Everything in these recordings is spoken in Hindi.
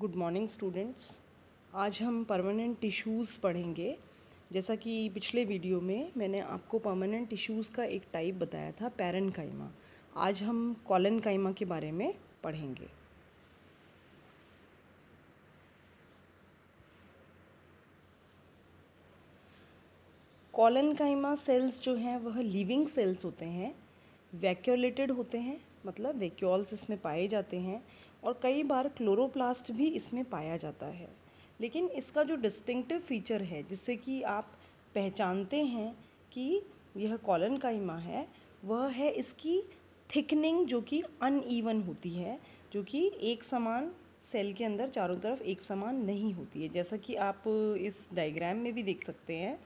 गुड मॉर्निंग स्टूडेंट्स आज हम परमानेंट टिश्यूज़ पढ़ेंगे जैसा कि पिछले वीडियो में मैंने आपको परमानेंट टिश्यूज़ का एक टाइप बताया था पैरन काइमा आज हम कॉलन काइमा के बारे में पढ़ेंगे कॉलन काइमा सेल्स जो हैं वह लिविंग सेल्स होते हैं वैक्यूलेटेड होते हैं मतलब वैक्यूल्स इसमें पाए जाते हैं और कई बार क्लोरोप्लास्ट भी इसमें पाया जाता है लेकिन इसका जो डिस्टिंक्टिव फीचर है जिससे कि आप पहचानते हैं कि यह कॉलन काइमा है वह है इसकी थिकनिंग जो कि अनईवन होती है जो कि एक समान सेल के अंदर चारों तरफ एक समान नहीं होती है जैसा कि आप इस डायग्राम में भी देख सकते हैं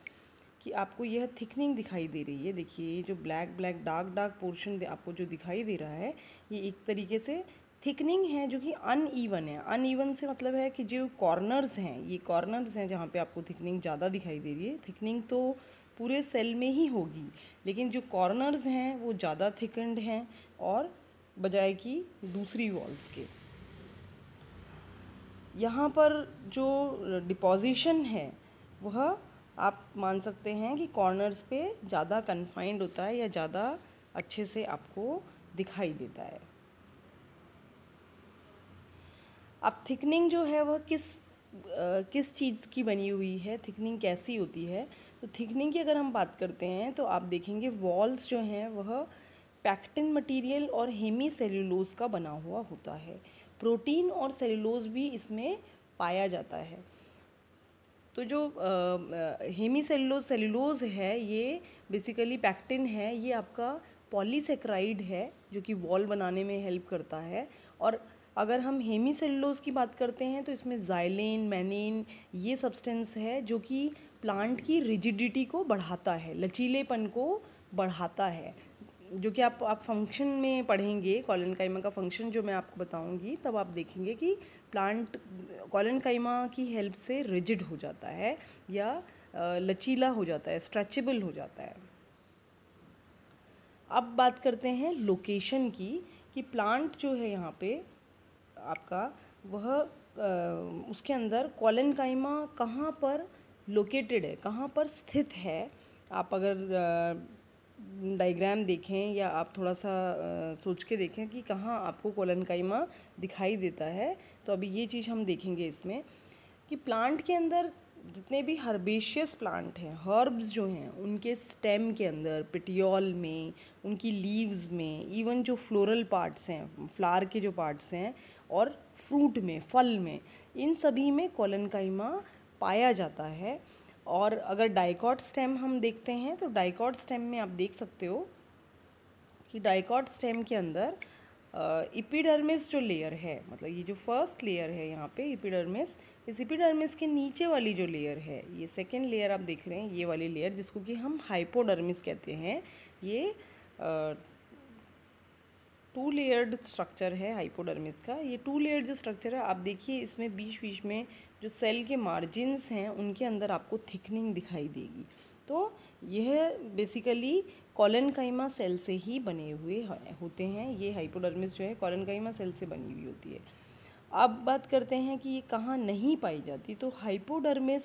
कि आपको यह थिकनिंग दिखाई दे रही है देखिए जो black black dark dark portion आपको जो दिखाई दे रहा है ये एक तरीके से थिकनिंग है जो कि अनईवन है अनईवन से मतलब है कि जो कॉर्नर्स हैं ये कॉर्नर्स हैं जहाँ पे आपको थिकनिंग ज़्यादा दिखाई दे रही है थिकनिंग तो पूरे सेल में ही होगी लेकिन जो कॉर्नर्स हैं वो ज़्यादा थिकनड हैं और बजाय कि दूसरी वॉल्स के यहाँ पर जो डिपोजिशन है वह आप मान सकते हैं कि कॉर्नर्स पे ज़्यादा कन्फाइंड होता है या ज़्यादा अच्छे से आपको दिखाई देता है अब थिकनिंग जो है वह किस किस चीज़ की बनी हुई है थिकनिंग कैसी होती है तो थिकनिंग की अगर हम बात करते हैं तो आप देखेंगे वॉल्स जो हैं वह पैक्टिन मटेरियल और हेमी सेल्यूलोज का बना हुआ होता है प्रोटीन और सेल्यूलोज भी इसमें पाया जाता है तो जो हेमी सेल्यूलोज सेल्यूलोज है ये बेसिकली पैक्टिन है ये आपका पॉलीसेक्राइड है जो कि वॉल बनाने में हेल्प करता है और अगर हम हेमी की बात करते हैं तो इसमें जाइलेन मैनिन ये सब्सटेंस है जो कि प्लांट की रिजिडिटी को बढ़ाता है लचीलेपन को बढ़ाता है जो कि आप आप फंक्शन में पढ़ेंगे कॉलन काइमा का फंक्शन जो मैं आपको बताऊंगी तब आप देखेंगे कि प्लांट कॉलन काइमा की हेल्प से रिजिड हो जाता है या लचीला हो जाता है स्ट्रेचेबल हो जाता है अब बात करते हैं लोकेशन की कि प्लांट जो है यहाँ पे आपका वह उसके अंदर कॉलन काइमा कहाँ पर लोकेटेड है कहाँ पर स्थित है आप अगर डायग्राम देखें या आप थोड़ा सा सोच के देखें कि कहाँ आपको कॉलन काइमा दिखाई देता है तो अभी ये चीज़ हम देखेंगे इसमें कि प्लांट के अंदर जितने भी हर्बेशियस प्लांट हैं हर्ब्स जो हैं उनके स्टेम के अंदर पिटियोल में उनकी लीव्स में इवन जो फ्लोरल पार्ट्स हैं फ्लावर के जो पार्ट्स हैं और फ्रूट में फल में इन सभी में कोलनकाइमा पाया जाता है और अगर डाइकॉट स्टेम हम देखते हैं तो डाइकॉट स्टेम में आप देख सकते हो कि डाइकॉट स्टेम के अंदर इपिडर्मिस जो लेयर है मतलब ये जो फर्स्ट लेयर है यहाँ पे इपिडर्मिस इस इपिडर्मिस के नीचे वाली जो लेयर है ये सेकेंड लेयर आप देख रहे हैं ये वाली लेयर जिसको कि हम हाइपोडर्मिस कहते हैं ये टू लेयर्ड स्ट्रक्चर है हाइपोडर्मिस का ये टू लेयर्ड जो स्ट्रक्चर है आप देखिए इसमें बीच बीच में जो सेल के मार्जिन्स हैं उनके अंदर आपको थिकनिंग दिखाई देगी तो यह बेसिकली कॉलन सेल से ही बने हुए होते हैं ये हाइपोडर्मिस जो है कॉलन सेल से बनी हुई होती है अब बात करते हैं कि ये कहाँ नहीं पाई जाती तो हाइपोडर्मिस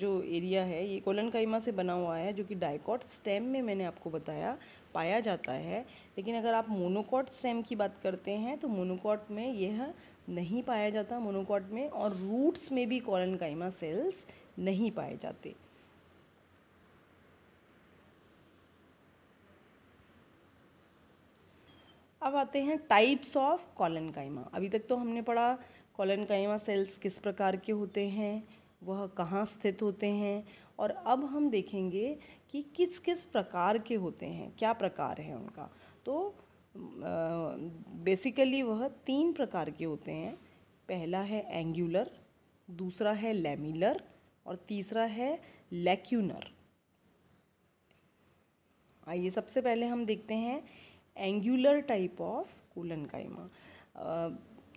जो एरिया है ये कोलन काइमा से बना हुआ है जो कि डायकॉट स्टेम में मैंने आपको बताया पाया जाता है लेकिन अगर आप मोनोकॉट स्टेम की बात करते हैं तो मोनोकॉट में यह नहीं पाया जाता मोनोकॉट में और रूट्स में भी कोलन काइमा सेल्स नहीं पाए जाते अब आते हैं टाइप्स ऑफ कॉलन काइमा अभी तक तो हमने पढ़ा कॉलन काइमा सेल्स किस प्रकार के होते हैं वह कहाँ स्थित होते हैं और अब हम देखेंगे कि किस किस प्रकार के होते हैं क्या प्रकार है उनका तो बेसिकली वह तीन प्रकार के होते हैं पहला है एंगुलर दूसरा है लेमिलर और तीसरा है लेक्यूनर आइए सबसे पहले हम देखते हैं एंगुलर टाइप ऑफ कायमा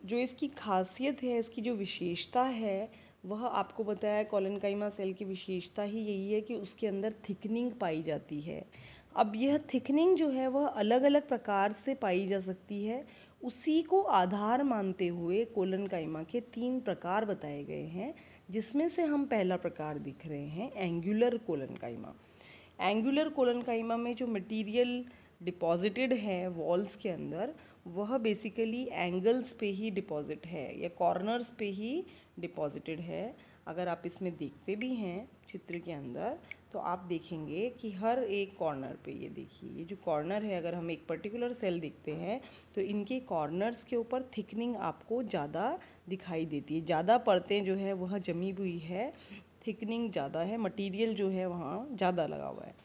जो इसकी खासियत है इसकी जो विशेषता है वह आपको बताया कायमा सेल की विशेषता ही यही है कि उसके अंदर थिकनिंग पाई जाती है अब यह थिकनिंग जो है वह अलग अलग प्रकार से पाई जा सकती है उसी को आधार मानते हुए कोलन कायमा के तीन प्रकार बताए गए हैं जिसमें से हम पहला प्रकार दिख रहे हैं angular collenchyma angular collenchyma में जो मटेरियल डिपॉजिटेड है वॉल्स के अंदर वह बेसिकली एंगल्स पे ही डिपॉजिट है या कॉर्नर्स पे ही डिपॉजिटेड है अगर आप इसमें देखते भी हैं चित्र के अंदर तो आप देखेंगे कि हर एक कॉर्नर पे ये देखिए ये जो कॉर्नर है अगर हम एक पर्टिकुलर सेल देखते हैं तो इनके कॉर्नर्स के ऊपर थिकनिंग आपको ज़्यादा दिखाई देती है ज़्यादा परतें जो है वह जमी हुई है थिकनिंग ज़्यादा है मटीरियल जो है वहाँ ज़्यादा लगा हुआ है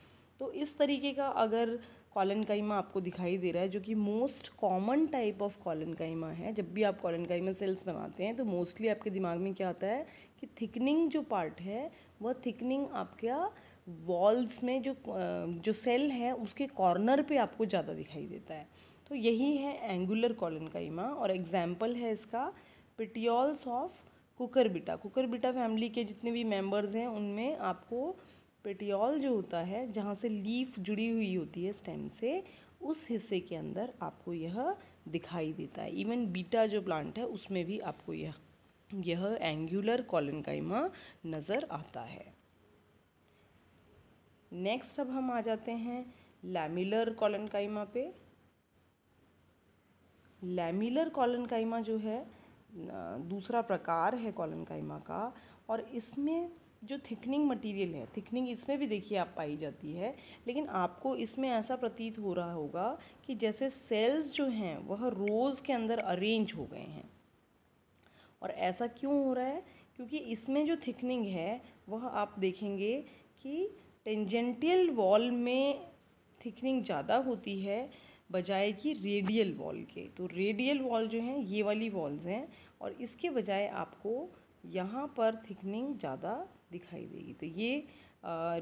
तो इस तरीके का अगर कॉलन काइमा आपको दिखाई दे रहा है जो कि most common type of collenchyma है जब भी आप कॉलन काइमा सेल्स बनाते हैं तो मोस्टली आपके दिमाग में क्या आता है कि थिकनिंग जो पार्ट है वह थिकनिंग आपका वॉल्स में जो जो सेल है उसके कॉर्नर पे आपको ज़्यादा दिखाई देता है तो यही है एंगुलर कॉलन काइमा और एग्जाम्पल है इसका petioles of cucurbita cucurbita family के जितने भी मेम्बर्स हैं उनमें आपको पेटियोल जो होता है जहाँ से लीफ जुड़ी हुई होती है स्टेम से उस हिस्से के अंदर आपको यह दिखाई देता है इवन बीटा जो प्लांट है उसमें भी आपको यह यह एंगुलर कॉलन नज़र आता है नेक्स्ट अब हम आ जाते हैं लैमिलर कॉलन पे लैमिलर कॉलन जो है दूसरा प्रकार है कॉलन का और इसमें जो थिकनिंग मटेरियल है थिकनिंग इसमें भी देखिए आप पाई जाती है लेकिन आपको इसमें ऐसा प्रतीत हो रहा होगा कि जैसे सेल्स जो हैं वह रोज़ के अंदर अरेंज हो गए हैं और ऐसा क्यों हो रहा है क्योंकि इसमें जो थिकनिंग है वह आप देखेंगे कि टेंजेंटियल वॉल में थिकनिंग ज़्यादा होती है बजाय कि रेडियल वॉल के तो रेडियल वॉल जो हैं ये वाली वॉल्स हैं और इसके बजाय आपको यहाँ पर थिकनिंग ज़्यादा दिखाई देगी तो ये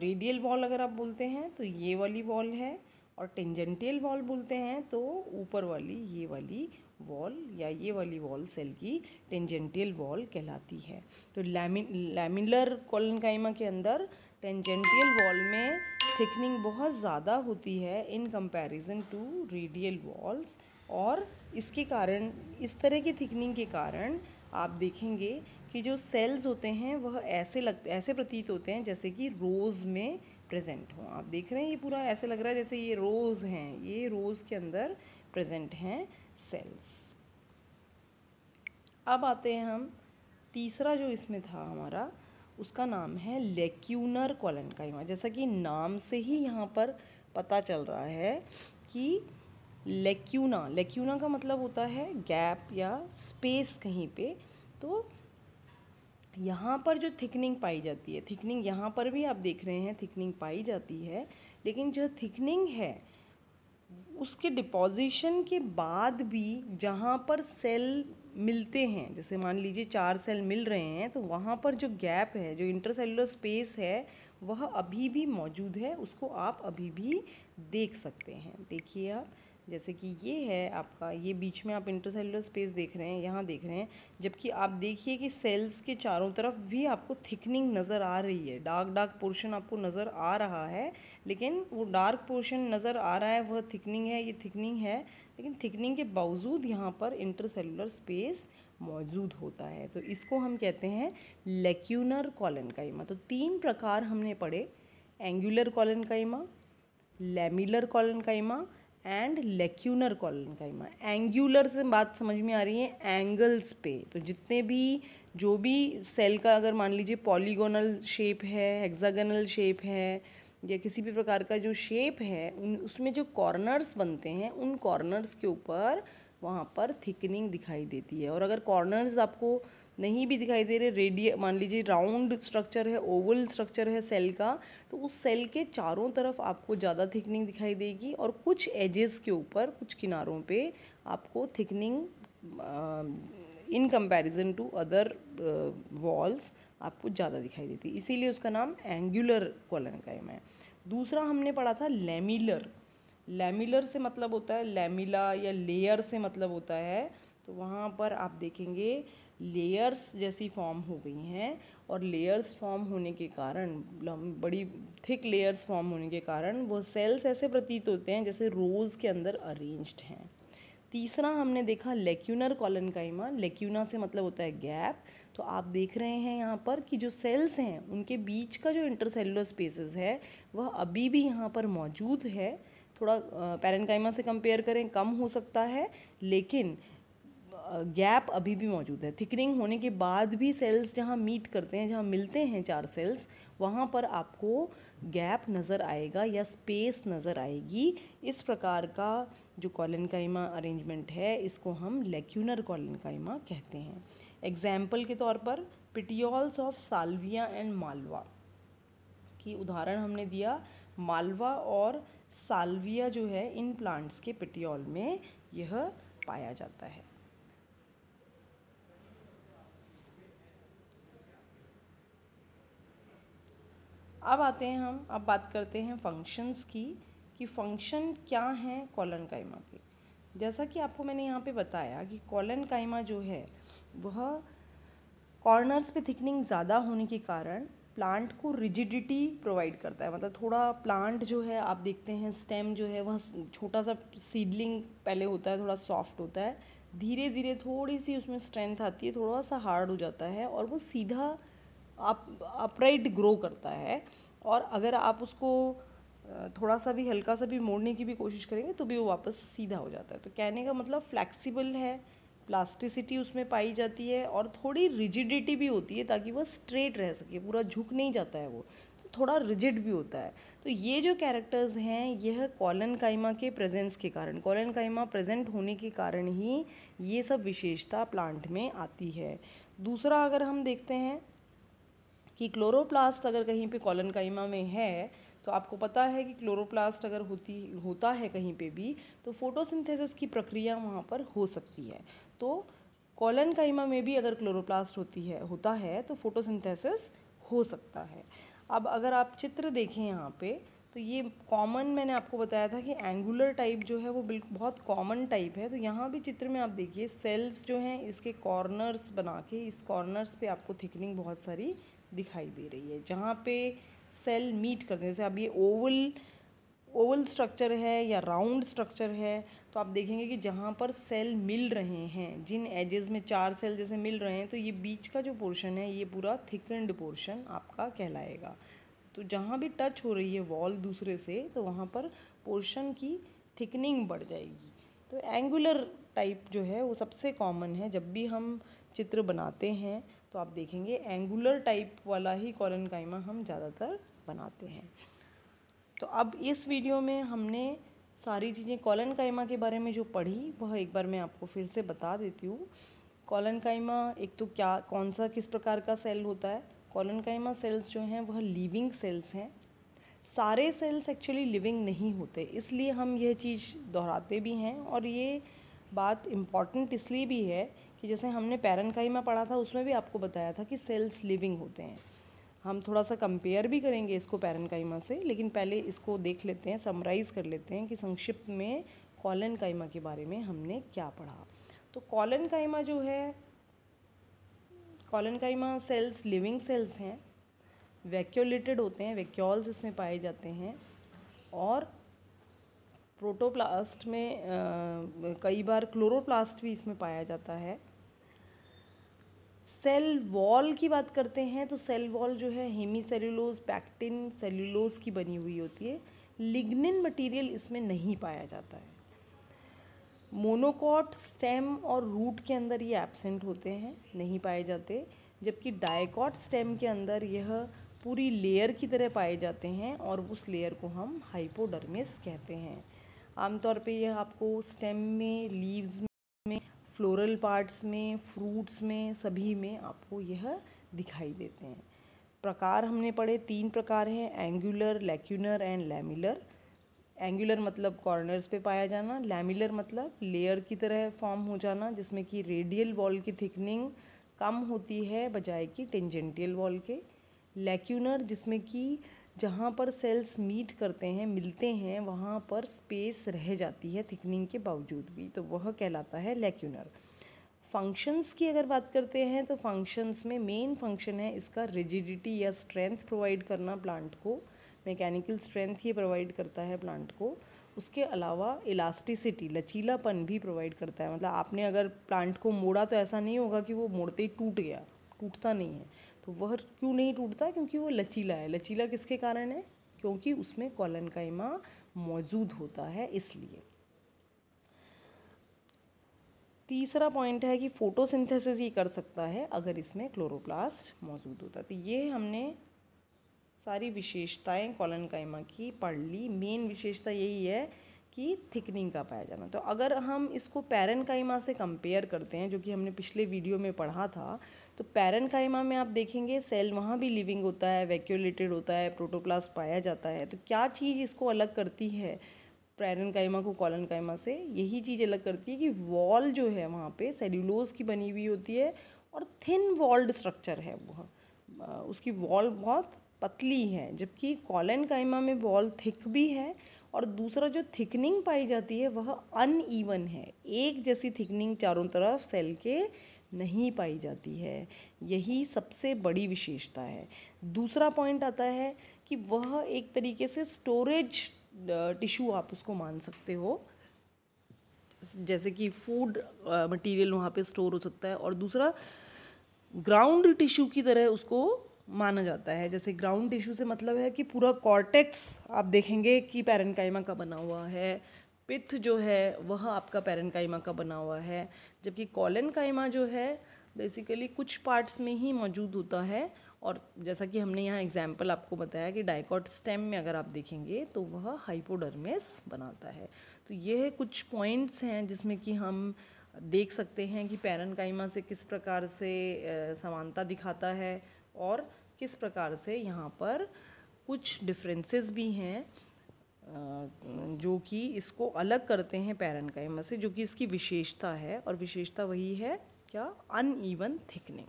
रेडियल वॉल अगर आप बोलते हैं तो ये वाली वॉल है और टेंजेंटियल वॉल बोलते हैं तो ऊपर वाली ये वाली वॉल या ये वाली वॉल सेल की टेंजेंटियल वॉल कहलाती है तो लैमिन लैमिनर कॉलन काइमा के अंदर टेंजेंटियल वॉल में थिकनिंग बहुत ज़्यादा होती है in comparison to radial walls और इसके कारण इस तरह की थिकनिंग के कारण आप देखेंगे कि जो सेल्स होते हैं वह ऐसे लग ऐसे प्रतीत होते हैं जैसे कि रोज़ में प्रेजेंट हों आप देख रहे हैं ये पूरा ऐसे लग रहा है जैसे ये रोज़ हैं ये रोज़ के अंदर प्रेजेंट हैं सेल्स अब आते हैं हम तीसरा जो इसमें था हमारा उसका नाम है लेक्यूनर कॉलन जैसा कि नाम से ही यहाँ पर पता चल रहा है कि लेक्यूना लेक्यूना का मतलब होता है गैप या स्पेस कहीं पे तो यहाँ पर जो थिकनिंग पाई जाती है थिकनिंग यहाँ पर भी आप देख रहे हैं थिकनिंग पाई जाती है लेकिन जो थिकनिंग है उसके डिपोजिशन के बाद भी जहाँ पर सेल मिलते हैं जैसे मान लीजिए चार सेल मिल रहे हैं तो वहाँ पर जो गैप है जो इंटरसेलुलर स्पेस है वह अभी भी मौजूद है उसको आप अभी भी देख सकते हैं देखिए आप जैसे कि ये है आपका ये बीच में आप इंटरसेलुलर स्पेस देख रहे हैं यहाँ देख रहे हैं जबकि आप देखिए कि सेल्स के चारों तरफ भी आपको थिकनिंग नज़र आ रही है डार्क डार्क पोर्शन आपको नज़र आ रहा है लेकिन वो डार्क पोर्शन नज़र आ रहा है वह थिकनिंग है ये थिकनिंग है लेकिन थिकनिंग के बावजूद यहाँ पर इंटरसेलुलर स्पेस मौजूद होता है तो इसको हम कहते हैं लेक्यूनर कॉलन तो तीन प्रकार हमने पढ़े angular colon lamellar colon and lacunar collenchyma angular से बात समझ में आ रही है एंगल्स पे तो जितने भी जो भी सेल का अगर मान लीजिए पॉलीगोनल शेप है हेक्सागोनल शेप है या किसी भी प्रकार का जो शेप है उन उसमें जो कॉर्नर्स बनते हैं उन कॉर्नर्स के ऊपर वहाँ पर थिकनिंग दिखाई देती है और अगर कॉर्नर्स आपको नहीं भी दिखाई दे रहे रेडिय मान लीजिए राउंड स्ट्रक्चर है ओवल स्ट्रक्चर है सेल का तो उस सेल के चारों तरफ आपको ज़्यादा थिकनिंग दिखाई देगी और कुछ एजेस के ऊपर कुछ किनारों पे आपको thickening in comparison to other walls आपको ज़्यादा दिखाई देती है इसीलिए उसका नाम एंगुलर कोलनकाइम है दूसरा हमने पढ़ा था लेमिलर लेमिलर से मतलब होता है लेमिला या लेयर से मतलब होता है तो वहाँ पर आप देखेंगे लेयर्स जैसी फॉर्म हो गई हैं और लेयर्स फॉर्म होने के कारण बड़ी थिक लेयर्स फॉर्म होने के कारण वो सेल्स ऐसे प्रतीत होते हैं जैसे रोज़ के अंदर अरेंज्ड हैं तीसरा हमने देखा लेक्यूनर कॉलन काइमा लेक्यूना से मतलब होता है गैप तो आप देख रहे हैं यहाँ पर कि जो सेल्स हैं उनके बीच का जो इंटरसेलुलर स्पेसेस है वह अभी भी यहाँ पर मौजूद है थोड़ा पैरनकाइमा से कंपेयर करें कम हो सकता है लेकिन गैप अभी भी मौजूद है थिकनिंग होने के बाद भी सेल्स जहाँ मीट करते हैं जहाँ मिलते हैं चार सेल्स वहाँ पर आपको गैप नज़र आएगा या स्पेस नज़र आएगी इस प्रकार का जो कॉलन काइमा अरेंजमेंट है इसको हम लेक्यूनर कॉलन काइमा कहते हैं एग्जाम्पल के तौर पर petioles of Salvia and Malva की उदाहरण हमने दिया मालवा और सालविया जो है इन प्लांट्स के पिटियोल में यह पाया जाता है अब आते हैं हम अब बात करते हैं फंक्शंस की कि फंक्शन क्या हैं कॉलन कायमा के जैसा कि आपको मैंने यहाँ पे बताया कि कॉलन कायमा जो है वह कॉर्नर्स पे थिकनिंग ज़्यादा होने के कारण प्लांट को रिजिडिटी प्रोवाइड करता है मतलब थोड़ा प्लांट जो है आप देखते हैं स्टेम जो है वह छोटा सा सीडलिंग पहले होता है थोड़ा सॉफ्ट होता है धीरे धीरे थोड़ी सी उसमें स्ट्रेंथ आती है थोड़ा सा हार्ड हो जाता है और वो सीधा आप अपराइट ग्रो करता है और अगर आप उसको थोड़ा सा भी हल्का सा भी मोड़ने की भी कोशिश करेंगे तो भी वो वापस सीधा हो जाता है तो कहने का मतलब फ्लैक्सीबल है प्लास्टिसिटी उसमें पाई जाती है और थोड़ी रिजिडिटी भी होती है ताकि वह स्ट्रेट रह सके पूरा झुक नहीं जाता है वो तो थोड़ा रिजिड भी होता है तो ये जो कैरेक्टर्स हैं यह कॉलन काइमा के प्रेजेंस के कारण कॉलन काइमा प्रेजेंट होने के कारण ही ये सब विशेषता प्लांट में आती है दूसरा अगर हम देखते हैं कि क्लोरोप्लास्ट अगर कहीं पे कॉलन काइमा में है तो आपको पता है कि क्लोरोप्लास्ट अगर होती होता है कहीं पे भी तो फोटोसिंथेसिस की प्रक्रिया वहाँ पर हो सकती है तो कॉलन काइमा में भी अगर क्लोरोप्लास्ट होती है होता है तो फोटोसिंथेसिस हो सकता है अब अगर आप चित्र देखें यहाँ पे तो ये कॉमन मैंने आपको बताया था कि एंगुलर टाइप जो है वो बिल्कुल बहुत कॉमन टाइप है तो यहाँ भी चित्र में आप देखिए सेल्स जो हैं इसके कॉर्नर्स बना के इस कॉर्नर्स पे आपको थिकनिंग बहुत सारी दिखाई दे रही है जहाँ पे सेल मीट करते हैं जैसे अब ये ओवल ओवल स्ट्रक्चर है या राउंड स्ट्रक्चर है तो आप देखेंगे कि जहाँ पर सेल मिल रहे हैं जिन एजेस में चार सेल जैसे मिल रहे हैं तो ये बीच का जो पोर्शन है ये पूरा थिकंड पोर्शन आपका कहलाएगा तो जहाँ भी टच हो रही है वॉल दूसरे से तो वहाँ पर पोर्शन की थिकनिंग बढ़ जाएगी तो एंगुलर टाइप जो है वो सबसे कॉमन है जब भी हम चित्र बनाते हैं तो आप देखेंगे एंगुलर टाइप वाला ही कॉलन कायमा हम ज़्यादातर बनाते हैं तो अब इस वीडियो में हमने सारी चीज़ें कॉलन कायमा के बारे में जो पढ़ी वह एक बार मैं आपको फिर से बता देती हूँ कॉलन कायमा एक तो क्या कौन सा किस प्रकार का सेल होता है कॉलन कायमा सेल्स जो हैं वह लिविंग सेल्स हैं सारे सेल्स एक्चुअली लिविंग नहीं होते इसलिए हम यह चीज़ दोहराते भी हैं और ये बात इम्पॉर्टेंट इसलिए भी है कि जैसे हमने ही मैं पढ़ा था उसमें भी आपको बताया था कि सेल्स लिविंग होते हैं हम थोड़ा सा कंपेयर भी करेंगे इसको पैरनकाइमा से लेकिन पहले इसको देख लेते हैं समराइज़ कर लेते हैं कि संक्षिप्त में कॉलन काइमा के बारे में हमने क्या पढ़ा तो कॉलन काइमा जो है collenchyma cells living cells हैं वैक्यूलेटेड होते हैं वैक्यूल्स इसमें पाए जाते हैं और प्रोटोप्लास्ट में आ, कई बार क्लोरोप्लास्ट भी इसमें पाया जाता है सेल वॉल की बात करते हैं तो सेल वॉल जो है हेमी सेल्यूलोज पैक्टिन सेल्यूलोज की बनी हुई होती है लिग्निन मटेरियल इसमें नहीं पाया जाता है मोनोकॉट स्टेम और रूट के अंदर ये एब्सेंट होते हैं नहीं पाए जाते जबकि डायकॉट स्टेम के अंदर यह पूरी लेयर की तरह पाए जाते हैं और उस लेयर को हम हाइपोडर्मिस कहते हैं आमतौर पे यह आपको स्टेम में लीव्स में फ्लोरल पार्ट्स में फ्रूट्स में सभी में आपको यह दिखाई देते हैं प्रकार हमने पढ़े तीन प्रकार हैं angular lacunar and lamellar angular मतलब कॉर्नर्स पे पाया जाना लैमिलर मतलब लेयर की तरह फॉर्म हो जाना जिसमें कि रेडियल वॉल की थिकनिंग कम होती है बजाय कि टेंजेंटियल वॉल के लैक्यूनर जिसमें कि जहाँ पर सेल्स मीट करते हैं मिलते हैं वहाँ पर स्पेस रह जाती है थिकनिंग के बावजूद भी तो वह कहलाता है लेक्यूनर फंक्शंस की अगर बात करते हैं तो फंक्शंस में मेन फंक्शन है इसका रिजिडिटी या स्ट्रेंथ प्रोवाइड करना प्लांट को मैकेनिकल स्ट्रेंथ ये प्रोवाइड करता है प्लांट को उसके अलावा इलास्टिसिटी लचीलापन भी प्रोवाइड करता है मतलब आपने अगर प्लांट को मोड़ा तो ऐसा नहीं होगा कि वो मोड़ते ही टूट गया टूटता नहीं है तो वह क्यों नहीं टूटता क्योंकि वो लचीला है लचीला किसके कारण है क्योंकि उसमें कॉलन कायमा मौजूद होता है इसलिए तीसरा पॉइंट है कि फोटोसिंथेसिस ये कर सकता है अगर इसमें क्लोरोप्लास्ट मौजूद होता तो ये हमने सारी विशेषताएं कॉलन कायमा की पढ़ ली मेन विशेषता यही है कि थिकनिंग का पाया जाना तो अगर हम इसको पैरन काइमा से कंपेयर करते हैं जो कि हमने पिछले वीडियो में पढ़ा था तो पैरनकाइमा में आप देखेंगे सेल वहाँ भी लिविंग होता है वैक्यूलेटेड होता है प्रोटोप्लास पाया जाता है तो क्या चीज़ इसको अलग करती है पैरनकाइमा को कॉलनकाइमा से यही चीज़ अलग करती है कि वॉल जो है वहाँ पर सेल्यूलोज की बनी हुई होती है और थिन वॉल्ड स्ट्रक्चर है वह उसकी वॉल बहुत पतली है जबकि कॉलन काइमा में वॉल थिक भी है और दूसरा जो थिकनिंग पाई जाती है वह अनइवन है एक जैसी थिकनिंग चारों तरफ सेल के नहीं पाई जाती है यही सबसे बड़ी विशेषता है दूसरा पॉइंट आता है कि वह एक तरीके से स्टोरेज टिश्यू आप उसको मान सकते हो जैसे कि फूड मटेरियल वहाँ पे स्टोर हो सकता है और दूसरा ग्राउंड टिश्यू की तरह उसको माना जाता है जैसे ग्राउंड टिश्यू से मतलब है कि पूरा कॉर्टेक्स आप देखेंगे कि पैरनकाइमा का बना हुआ है पिथ जो है वह आपका पैरनकाइमा का बना हुआ है जबकि कॉलन काइमा जो है बेसिकली कुछ पार्ट्स में ही मौजूद होता है और जैसा कि हमने यहाँ एग्जाम्पल आपको बताया कि डाइकॉट स्टेम में अगर आप देखेंगे तो वह हाइपोडर्मिस बनाता है तो यह कुछ पॉइंट्स हैं जिसमें कि हम देख सकते हैं कि पैरनकाइमा से किस प्रकार से समानता दिखाता है और किस प्रकार से यहाँ पर कुछ डिफरेंसेस भी हैं जो कि इसको अलग करते हैं पैरनकाइमा से जो कि इसकी विशेषता है और विशेषता वही है क्या ईवन थिकनिंग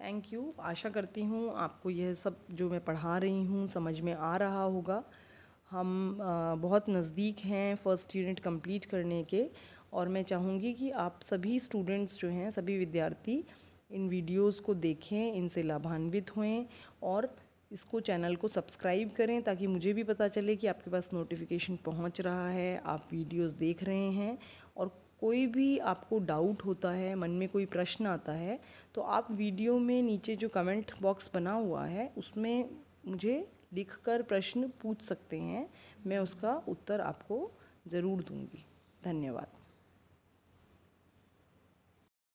थैंक यू आशा करती हूँ आपको यह सब जो मैं पढ़ा रही हूँ समझ में आ रहा होगा हम बहुत नज़दीक हैं फ़र्स्ट यूनिट कंप्लीट करने के और मैं चाहूँगी कि आप सभी स्टूडेंट्स जो हैं सभी विद्यार्थी इन वीडियोस को देखें इनसे लाभान्वित हों और इसको चैनल को सब्सक्राइब करें ताकि मुझे भी पता चले कि आपके पास नोटिफिकेशन पहुंच रहा है आप वीडियोस देख रहे हैं और कोई भी आपको डाउट होता है मन में कोई प्रश्न आता है तो आप वीडियो में नीचे जो कमेंट बॉक्स बना हुआ है उसमें मुझे लिखकर प्रश्न पूछ सकते हैं मैं उसका उत्तर आपको ज़रूर दूँगी धन्यवाद